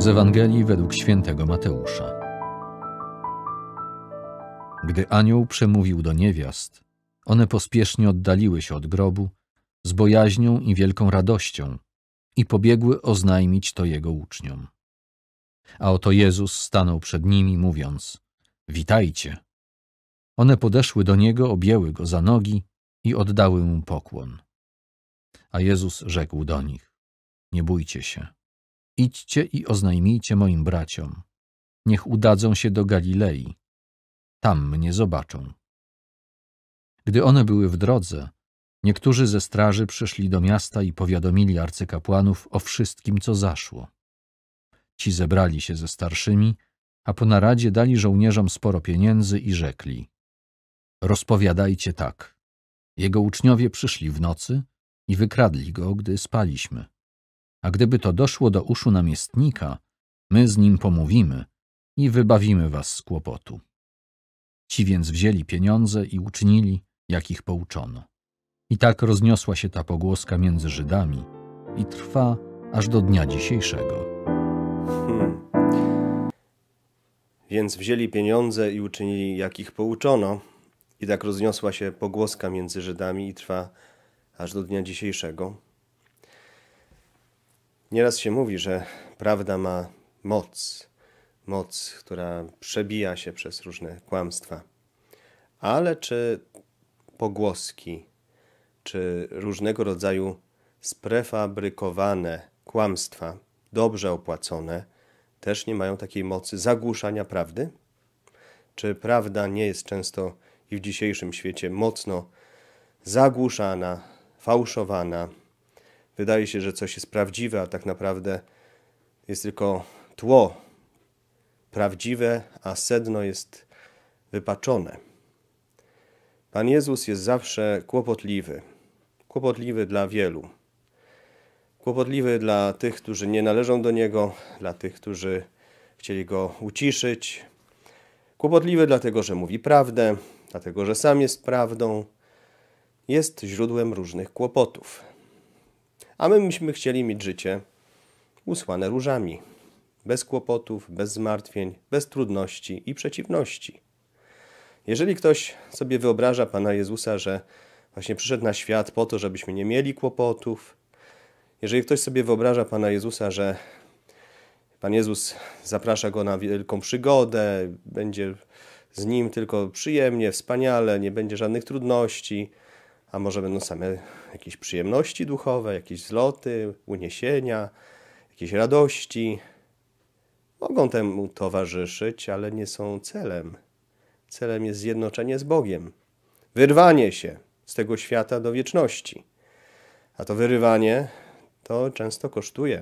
Z Ewangelii według świętego Mateusza. Gdy anioł przemówił do niewiast, one pospiesznie oddaliły się od grobu z bojaźnią i wielką radością i pobiegły oznajmić to jego uczniom. A oto Jezus stanął przed nimi, mówiąc: Witajcie. One podeszły do niego, objęły go za nogi i oddały mu pokłon. A Jezus rzekł do nich: Nie bójcie się Idźcie i oznajmijcie moim braciom. Niech udadzą się do Galilei. Tam mnie zobaczą. Gdy one były w drodze, niektórzy ze straży przyszli do miasta i powiadomili arcykapłanów o wszystkim, co zaszło. Ci zebrali się ze starszymi, a po naradzie dali żołnierzom sporo pieniędzy i rzekli: Rozpowiadajcie tak. Jego uczniowie przyszli w nocy i wykradli go, gdy spaliśmy a gdyby to doszło do uszu namiestnika, my z nim pomówimy i wybawimy was z kłopotu. Ci więc wzięli pieniądze i uczynili, jak ich pouczono. I tak rozniosła się ta pogłoska między Żydami i trwa aż do dnia dzisiejszego. Hmm. Więc wzięli pieniądze i uczynili, jak ich pouczono. I tak rozniosła się pogłoska między Żydami i trwa aż do dnia dzisiejszego. Nieraz się mówi, że prawda ma moc, moc, która przebija się przez różne kłamstwa. Ale czy pogłoski, czy różnego rodzaju sprefabrykowane kłamstwa, dobrze opłacone, też nie mają takiej mocy zagłuszania prawdy? Czy prawda nie jest często i w dzisiejszym świecie mocno zagłuszana, fałszowana, Wydaje się, że coś jest prawdziwe, a tak naprawdę jest tylko tło prawdziwe, a sedno jest wypaczone. Pan Jezus jest zawsze kłopotliwy. Kłopotliwy dla wielu. Kłopotliwy dla tych, którzy nie należą do Niego, dla tych, którzy chcieli Go uciszyć. Kłopotliwy dlatego, że mówi prawdę, dlatego, że sam jest prawdą. Jest źródłem różnych kłopotów. A my myśmy chcieli mieć życie usłane różami. Bez kłopotów, bez zmartwień, bez trudności i przeciwności. Jeżeli ktoś sobie wyobraża Pana Jezusa, że właśnie przyszedł na świat po to, żebyśmy nie mieli kłopotów, jeżeli ktoś sobie wyobraża Pana Jezusa, że Pan Jezus zaprasza go na wielką przygodę, będzie z nim tylko przyjemnie, wspaniale, nie będzie żadnych trudności, a może będą same jakieś przyjemności duchowe, jakieś zloty, uniesienia, jakieś radości. Mogą temu towarzyszyć, ale nie są celem. Celem jest zjednoczenie z Bogiem, wyrwanie się z tego świata do wieczności. A to wyrywanie to często kosztuje.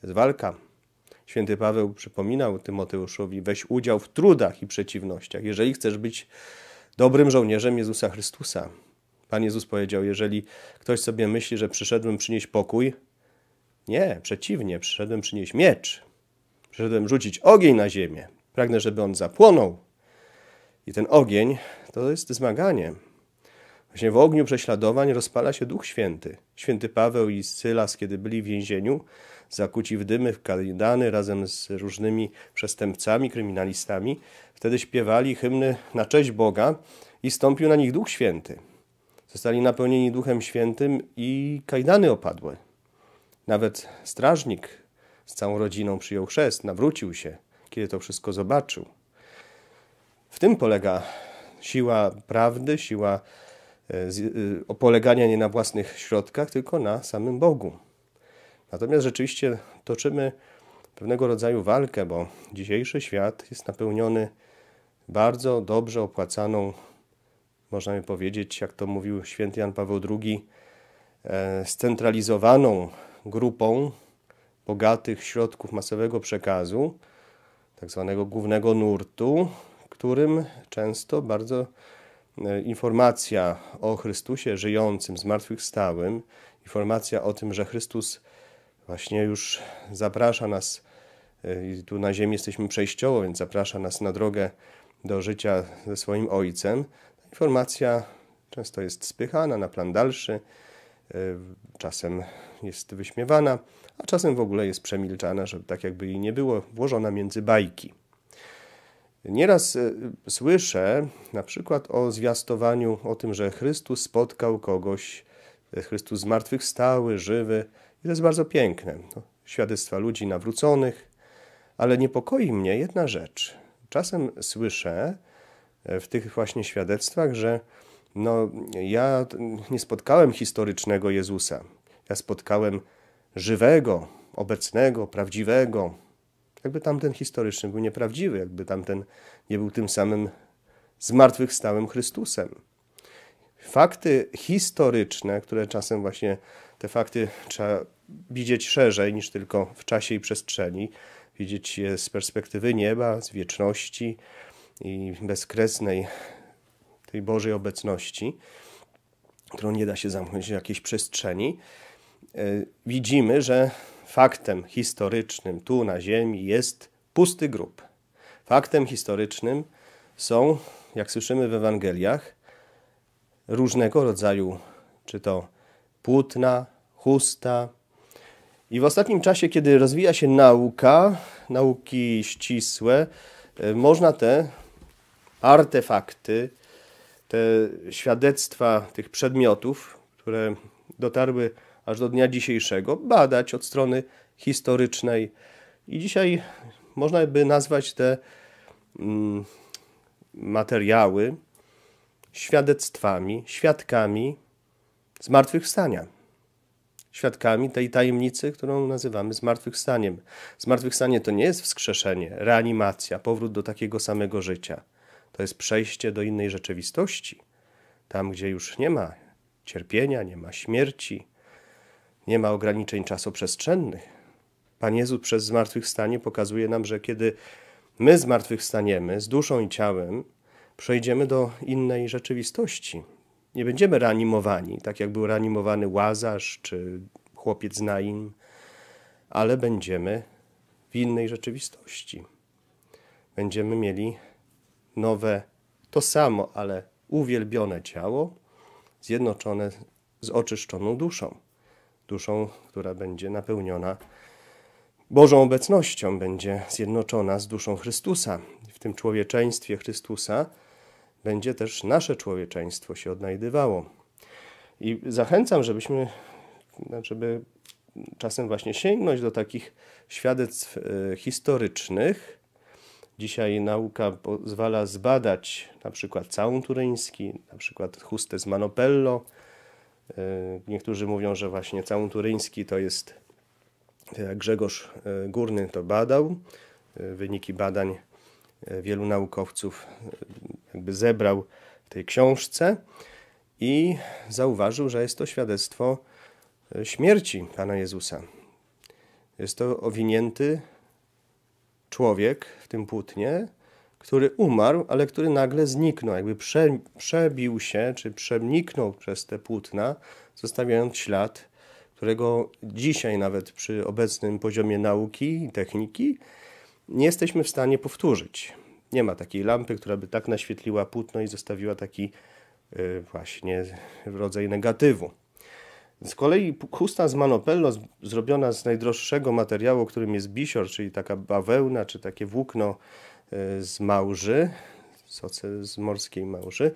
To jest walka. Święty Paweł przypominał Tymoteuszowi: weź udział w trudach i przeciwnościach, jeżeli chcesz być dobrym żołnierzem Jezusa Chrystusa. Pan Jezus powiedział, jeżeli ktoś sobie myśli, że przyszedłem przynieść pokój, nie, przeciwnie, przyszedłem przynieść miecz. Przyszedłem rzucić ogień na ziemię. Pragnę, żeby on zapłonął. I ten ogień to jest zmaganie. Właśnie w ogniu prześladowań rozpala się Duch Święty. Święty Paweł i Sylas, kiedy byli w więzieniu, zakuci w dymy, w kalidany razem z różnymi przestępcami, kryminalistami, wtedy śpiewali hymny na cześć Boga i stąpił na nich Duch Święty. Zostali napełnieni Duchem Świętym i kajdany opadły. Nawet strażnik z całą rodziną przyjął chrzest, nawrócił się, kiedy to wszystko zobaczył. W tym polega siła prawdy, siła e, e, polegania nie na własnych środkach, tylko na samym Bogu. Natomiast rzeczywiście toczymy pewnego rodzaju walkę, bo dzisiejszy świat jest napełniony bardzo dobrze opłacaną można by powiedzieć, jak to mówił święty Jan Paweł II, e, scentralizowaną grupą bogatych środków masowego przekazu, tak zwanego głównego nurtu, którym często bardzo e, informacja o Chrystusie żyjącym, zmartwychwstałym, informacja o tym, że Chrystus właśnie już zaprasza nas, e, i tu na ziemi jesteśmy przejściowo, więc zaprasza nas na drogę do życia ze swoim Ojcem, Informacja często jest spychana na plan dalszy, e, czasem jest wyśmiewana, a czasem w ogóle jest przemilczana, żeby tak jakby jej nie było, włożona między bajki. Nieraz e, słyszę na przykład o zwiastowaniu o tym, że Chrystus spotkał kogoś, e, Chrystus zmartwychwstały, żywy. I to jest bardzo piękne. No, świadectwa ludzi nawróconych. Ale niepokoi mnie jedna rzecz. Czasem słyszę, E, w tych właśnie świadectwach, że no, ja nie spotkałem historycznego Jezusa. Ja spotkałem żywego, obecnego, prawdziwego. Jakby tamten historyczny był nieprawdziwy, jakby tamten nie był tym samym zmartwychwstałym Chrystusem. Fakty historyczne, które czasem właśnie te fakty trzeba widzieć szerzej niż tylko w czasie i przestrzeni, widzieć je z perspektywy nieba, z wieczności, i bezkresnej tej Bożej obecności, którą nie da się zamknąć w jakiejś przestrzeni, e, widzimy, że faktem historycznym tu na Ziemi jest pusty grób. Faktem historycznym są, jak słyszymy w Ewangeliach, różnego rodzaju, czy to płótna, chusta. I w ostatnim czasie, kiedy rozwija się nauka, nauki ścisłe, e, można te artefakty, te świadectwa tych przedmiotów, które dotarły aż do dnia dzisiejszego, badać od strony historycznej. I dzisiaj można by nazwać te mm, materiały świadectwami, świadkami zmartwychwstania. Świadkami tej tajemnicy, którą nazywamy zmartwychwstaniem. Zmartwychwstanie to nie jest wskrzeszenie, reanimacja, powrót do takiego samego życia to jest przejście do innej rzeczywistości. Tam, gdzie już nie ma cierpienia, nie ma śmierci, nie ma ograniczeń czasoprzestrzennych. Pan Jezus przez zmartwychwstanie pokazuje nam, że kiedy my zmartwychwstaniemy z duszą i ciałem, przejdziemy do innej rzeczywistości. Nie będziemy reanimowani, tak jak był reanimowany łazarz czy chłopiec Naim, ale będziemy w innej rzeczywistości. Będziemy mieli nowe, to samo, ale uwielbione ciało, zjednoczone z oczyszczoną duszą. Duszą, która będzie napełniona Bożą obecnością, będzie zjednoczona z duszą Chrystusa. W tym człowieczeństwie Chrystusa będzie też nasze człowieczeństwo się odnajdywało. I zachęcam, żebyśmy, żeby czasem właśnie sięgnąć do takich świadectw e, historycznych, Dzisiaj nauka pozwala zbadać na przykład całun turyński, na przykład chustę z Manopello. Y, niektórzy mówią, że właśnie całun turyński to jest, y, jak Grzegorz y, Górny to badał, wyniki badań wielu naukowców jakby zebrał w tej książce i zauważył, że jest to świadectwo śmierci Pana Jezusa. Jest to owinięty człowiek w tym płótnie, który umarł, ale który nagle zniknął, jakby prze, przebił się, czy przeniknął przez te płótna, zostawiając ślad, którego dzisiaj nawet przy obecnym poziomie nauki i techniki nie jesteśmy w stanie powtórzyć. Nie ma takiej lampy, która by tak naświetliła płótno i zostawiła taki yy, właśnie rodzaj negatywu. Z kolei chusta z manopello zrobiona z najdroższego materiału, którym jest bisior, czyli taka bawełna, czy takie włókno e, z małży, z morskiej małży,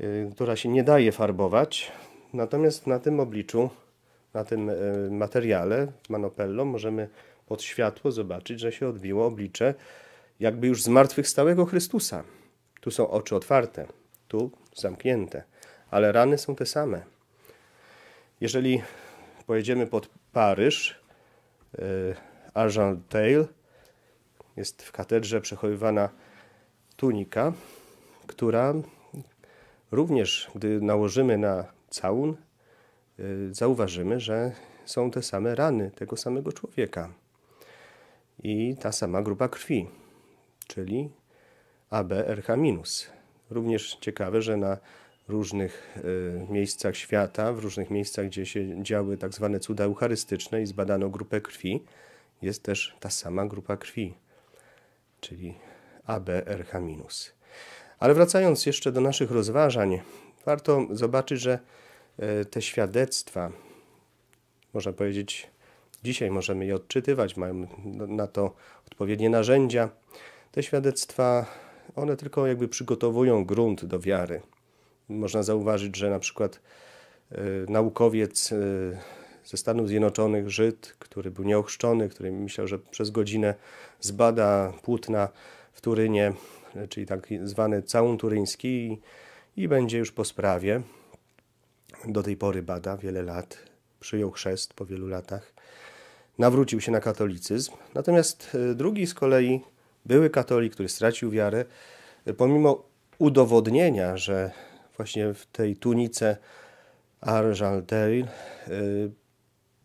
e, która się nie daje farbować. Natomiast na tym obliczu, na tym e, materiale manopello możemy pod światło zobaczyć, że się odbiło oblicze jakby już zmartwychwstałego Chrystusa. Tu są oczy otwarte, tu zamknięte, ale rany są te same. Jeżeli pojedziemy pod Paryż, e, Argenteuil, jest w katedrze przechowywana tunika, która również, gdy nałożymy na całun, e, zauważymy, że są te same rany tego samego człowieka i ta sama grupa krwi, czyli ABRH-. Również ciekawe, że na różnych y, miejscach świata, w różnych miejscach, gdzie się działy tak zwane cuda eucharystyczne i zbadano grupę krwi, jest też ta sama grupa krwi, czyli ABRH-. Ale wracając jeszcze do naszych rozważań, warto zobaczyć, że y, te świadectwa, można powiedzieć, dzisiaj możemy je odczytywać, mają na to odpowiednie narzędzia. Te świadectwa, one tylko jakby przygotowują grunt do wiary. Można zauważyć, że na przykład y, naukowiec y, ze Stanów Zjednoczonych, Żyd, który był nieochrzczony, który myślał, że przez godzinę zbada płótna w Turynie, y, czyli tak zwany całun turyński i, i będzie już po sprawie. Do tej pory bada wiele lat, przyjął chrzest po wielu latach. Nawrócił się na katolicyzm. Natomiast drugi z kolei były katolik, który stracił wiarę, pomimo udowodnienia, że właśnie w tej tunice Argenteuil y,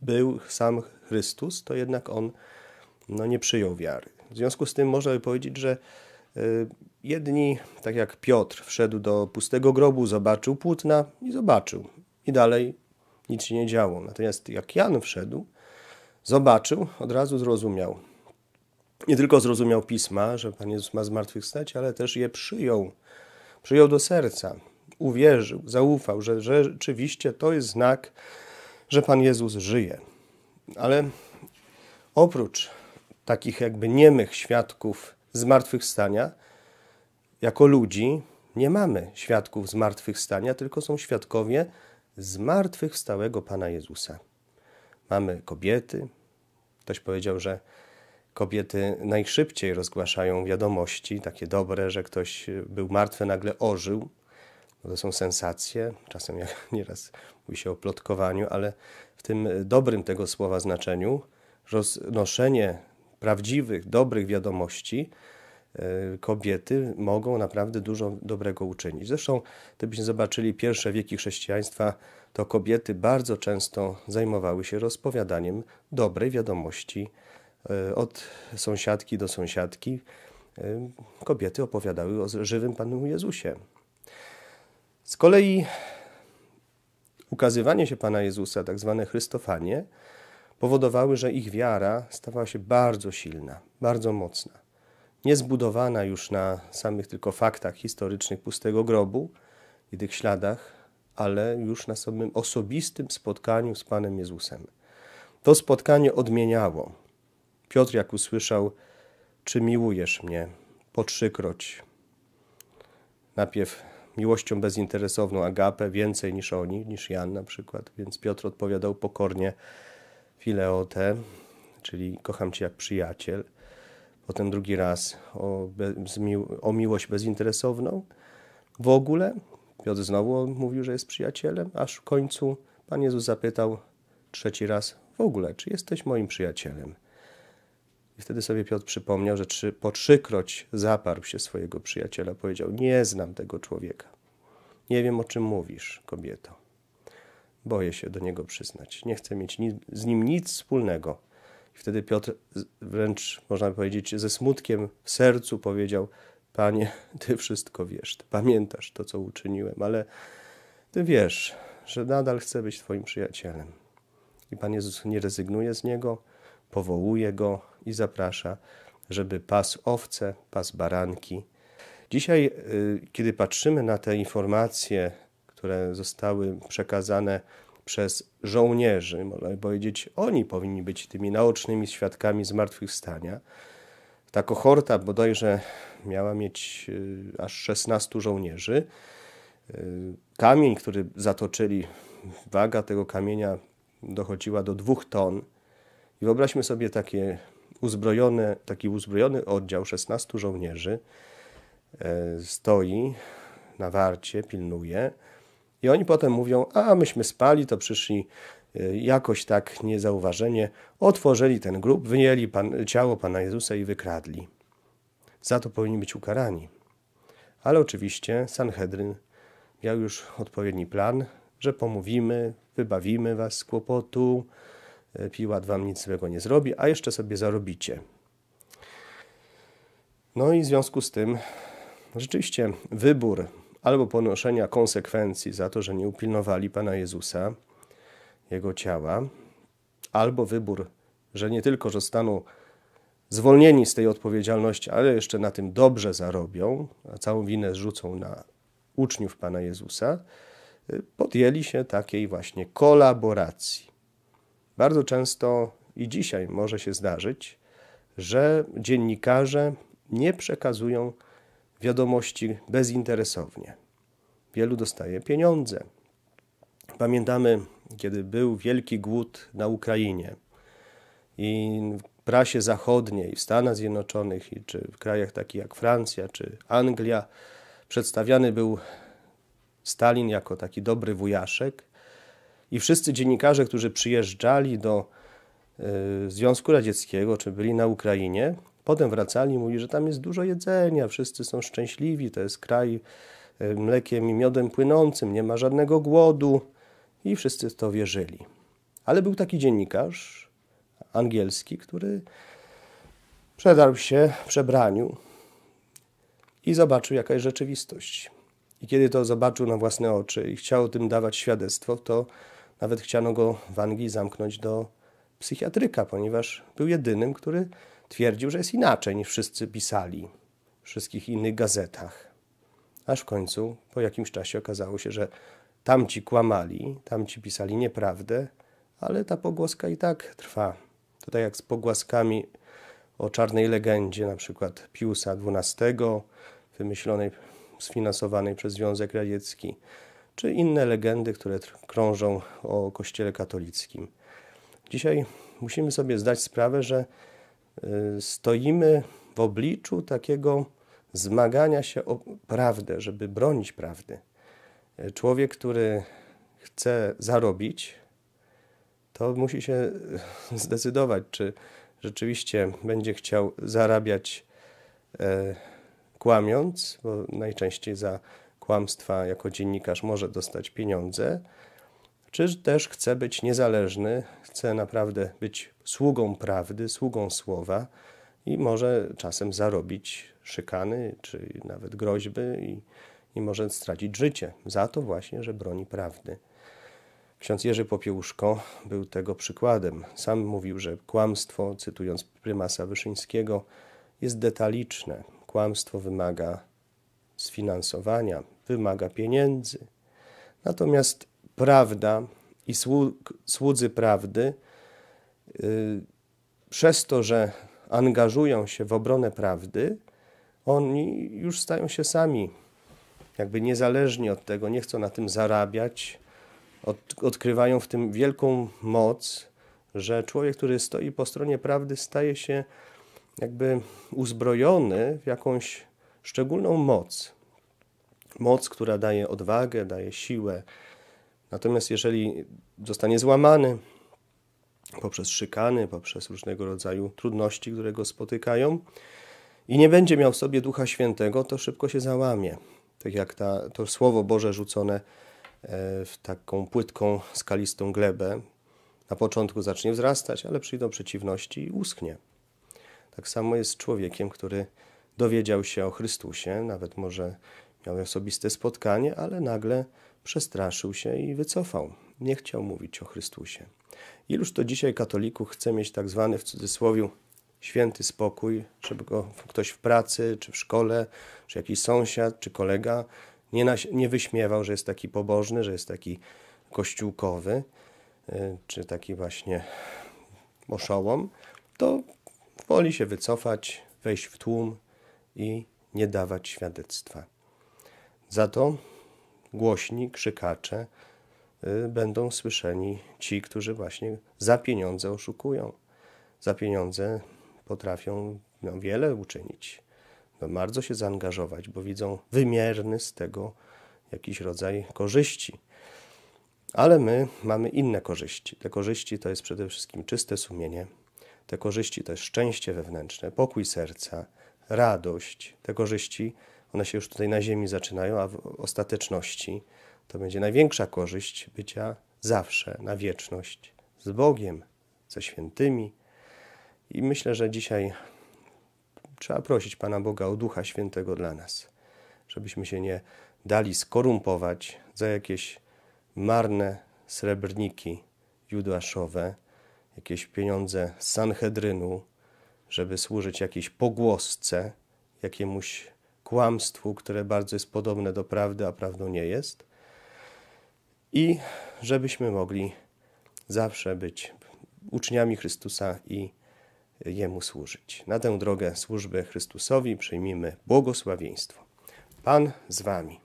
był sam Chrystus, to jednak on no, nie przyjął wiary. W związku z tym można by powiedzieć, że y, jedni, tak jak Piotr, wszedł do pustego grobu, zobaczył płótna i zobaczył. I dalej nic się nie działo. Natomiast jak Jan wszedł, zobaczył, od razu zrozumiał. Nie tylko zrozumiał pisma, że Pan Jezus ma zmartwychwstać, ale też je przyjął. Przyjął do serca uwierzył, zaufał, że rzeczywiście to jest znak, że Pan Jezus żyje. Ale oprócz takich jakby niemych świadków zmartwychwstania, jako ludzi nie mamy świadków zmartwychwstania, tylko są świadkowie zmartwychwstałego Pana Jezusa. Mamy kobiety. Ktoś powiedział, że kobiety najszybciej rozgłaszają wiadomości, takie dobre, że ktoś był martwy, nagle ożył bo to są sensacje, czasem jak nieraz mówi się o plotkowaniu, ale w tym dobrym tego słowa znaczeniu roznoszenie prawdziwych, dobrych wiadomości e, kobiety mogą naprawdę dużo dobrego uczynić. Zresztą, gdybyśmy zobaczyli pierwsze wieki chrześcijaństwa, to kobiety bardzo często zajmowały się rozpowiadaniem dobrej wiadomości e, od sąsiadki do sąsiadki. E, kobiety opowiadały o żywym Panu Jezusie. Z kolei ukazywanie się Pana Jezusa, tak zwane Chrystofanie, powodowały, że ich wiara stawała się bardzo silna, bardzo mocna. Nie zbudowana już na samych tylko faktach historycznych pustego grobu i tych śladach, ale już na samym osobistym spotkaniu z Panem Jezusem. To spotkanie odmieniało. Piotr, jak usłyszał, czy miłujesz mnie, po trzykroć. Najpierw miłością bezinteresowną, agapę, więcej niż oni, niż Jan na przykład. Więc Piotr odpowiadał pokornie fileote, czyli kocham cię jak przyjaciel. Potem drugi raz o, be, o miłość bezinteresowną. W ogóle Piotr znowu mówił, że jest przyjacielem, aż w końcu Pan Jezus zapytał trzeci raz w ogóle, czy jesteś moim przyjacielem? I wtedy sobie Piotr przypomniał, że trzy, po trzykroć zaparł się swojego przyjaciela. Powiedział: Nie znam tego człowieka. Nie wiem, o czym mówisz, kobieto. Boję się do niego przyznać. Nie chcę mieć ni z nim nic wspólnego. I wtedy Piotr, wręcz można powiedzieć, ze smutkiem w sercu powiedział: Panie, ty wszystko wiesz, ty pamiętasz to, co uczyniłem, ale ty wiesz, że nadal chcę być Twoim przyjacielem. I Pan Jezus nie rezygnuje z niego powołuje go i zaprasza, żeby pas owce, pas baranki. Dzisiaj, y, kiedy patrzymy na te informacje, które zostały przekazane przez żołnierzy, można powiedzieć, oni powinni być tymi naocznymi świadkami zmartwychwstania. Ta kohorta bodajże miała mieć y, aż 16 żołnierzy. Y, kamień, który zatoczyli, waga tego kamienia dochodziła do dwóch ton. I wyobraźmy sobie takie uzbrojone, taki uzbrojony oddział 16 żołnierzy e, stoi na warcie, pilnuje i oni potem mówią, a myśmy spali, to przyszli e, jakoś tak niezauważenie, otworzyli ten grób, wyjęli pan, ciało Pana Jezusa i wykradli. Za to powinni być ukarani. Ale oczywiście Sanhedryn miał już odpowiedni plan, że pomówimy, wybawimy was z kłopotu, E, Piłat wam nic złego nie zrobi, a jeszcze sobie zarobicie. No i w związku z tym rzeczywiście wybór albo ponoszenia konsekwencji za to, że nie upilnowali Pana Jezusa, Jego ciała, albo wybór, że nie tylko zostaną zwolnieni z tej odpowiedzialności, ale jeszcze na tym dobrze zarobią, a całą winę zrzucą na uczniów Pana Jezusa, e, podjęli się takiej właśnie kolaboracji. Bardzo często i dzisiaj może się zdarzyć, że dziennikarze nie przekazują wiadomości bezinteresownie. Wielu dostaje pieniądze. Pamiętamy, kiedy był wielki głód na Ukrainie i w prasie zachodniej, w Stanach Zjednoczonych, czy w krajach takich jak Francja czy Anglia, przedstawiany był Stalin jako taki dobry wujaszek, i wszyscy dziennikarze, którzy przyjeżdżali do y, Związku Radzieckiego, czy byli na Ukrainie, potem wracali i mówili, że tam jest dużo jedzenia, wszyscy są szczęśliwi, to jest kraj y, mlekiem i miodem płynącym, nie ma żadnego głodu i wszyscy w to wierzyli. Ale był taki dziennikarz angielski, który przedarł się w przebraniu i zobaczył, jaka jest rzeczywistość. I kiedy to zobaczył na własne oczy i chciał tym dawać świadectwo, to nawet chciano go w Anglii zamknąć do psychiatryka, ponieważ był jedynym, który twierdził, że jest inaczej niż wszyscy pisali w wszystkich innych gazetach. Aż w końcu po jakimś czasie okazało się, że tamci kłamali, tamci pisali nieprawdę, ale ta pogłoska i tak trwa. To tak jak z pogłaskami o czarnej legendzie, na przykład Piusa XII, wymyślonej, sfinansowanej przez Związek Radziecki, czy inne legendy, które krążą o Kościele katolickim. Dzisiaj musimy sobie zdać sprawę, że y, stoimy w obliczu takiego zmagania się o prawdę, żeby bronić prawdy. Człowiek, który chce zarobić, to musi się y, zdecydować, czy rzeczywiście będzie chciał zarabiać e, kłamiąc, bo najczęściej za kłamstwa jako dziennikarz może dostać pieniądze, czy też chce być niezależny, chce naprawdę być sługą prawdy, sługą słowa i może czasem zarobić szykany czy nawet groźby i, i może stracić życie za to właśnie, że broni prawdy. Ksiądz Jerzy Popiełuszko był tego przykładem. Sam mówił, że kłamstwo, cytując prymasa Wyszyńskiego, jest detaliczne. Kłamstwo wymaga sfinansowania, wymaga pieniędzy. Natomiast prawda i słudzy prawdy, y, przez to, że angażują się w obronę prawdy, oni już stają się sami jakby niezależni od tego, nie chcą na tym zarabiać. Od, odkrywają w tym wielką moc, że człowiek, który stoi po stronie prawdy, staje się jakby uzbrojony w jakąś szczególną moc, moc, która daje odwagę, daje siłę. Natomiast jeżeli zostanie złamany poprzez szykany, poprzez różnego rodzaju trudności, które go spotykają i nie będzie miał w sobie Ducha Świętego, to szybko się załamie. Tak jak ta, to Słowo Boże rzucone e, w taką płytką, skalistą glebę, na początku zacznie wzrastać, ale przyjdą przeciwności i usknie. Tak samo jest z człowiekiem, który dowiedział się o Chrystusie, nawet może Miał osobiste spotkanie, ale nagle przestraszył się i wycofał. Nie chciał mówić o Chrystusie. Iluż to dzisiaj katolików chce mieć tak zwany w cudzysłowie święty spokój, żeby go ktoś w pracy, czy w szkole, czy jakiś sąsiad, czy kolega nie, nie wyśmiewał, że jest taki pobożny, że jest taki kościółkowy, y, czy taki właśnie oszołom, to woli się wycofać, wejść w tłum i nie dawać świadectwa. Za to głośni krzykacze y, będą słyszeni ci, którzy właśnie za pieniądze oszukują. Za pieniądze potrafią no, wiele uczynić. No, bardzo się zaangażować, bo widzą wymierny z tego jakiś rodzaj korzyści. Ale my mamy inne korzyści. Te korzyści to jest przede wszystkim czyste sumienie, te korzyści to jest szczęście wewnętrzne, pokój serca, radość, te korzyści one się już tutaj na ziemi zaczynają, a w ostateczności to będzie największa korzyść bycia zawsze, na wieczność z Bogiem, ze świętymi. I myślę, że dzisiaj trzeba prosić Pana Boga o Ducha Świętego dla nas, żebyśmy się nie dali skorumpować za jakieś marne srebrniki judaszowe, jakieś pieniądze Sanhedrynu, żeby służyć jakiejś pogłosce, jakiemuś kłamstwu, które bardzo jest podobne do prawdy, a prawdą nie jest. I żebyśmy mogli zawsze być uczniami Chrystusa i Jemu służyć. Na tę drogę służby Chrystusowi przyjmijmy błogosławieństwo. Pan z Wami.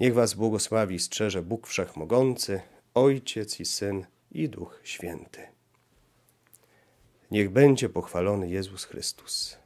Niech Was błogosławi i strzeże Bóg Wszechmogący, Ojciec i Syn i Duch Święty. Niech będzie pochwalony Jezus Chrystus.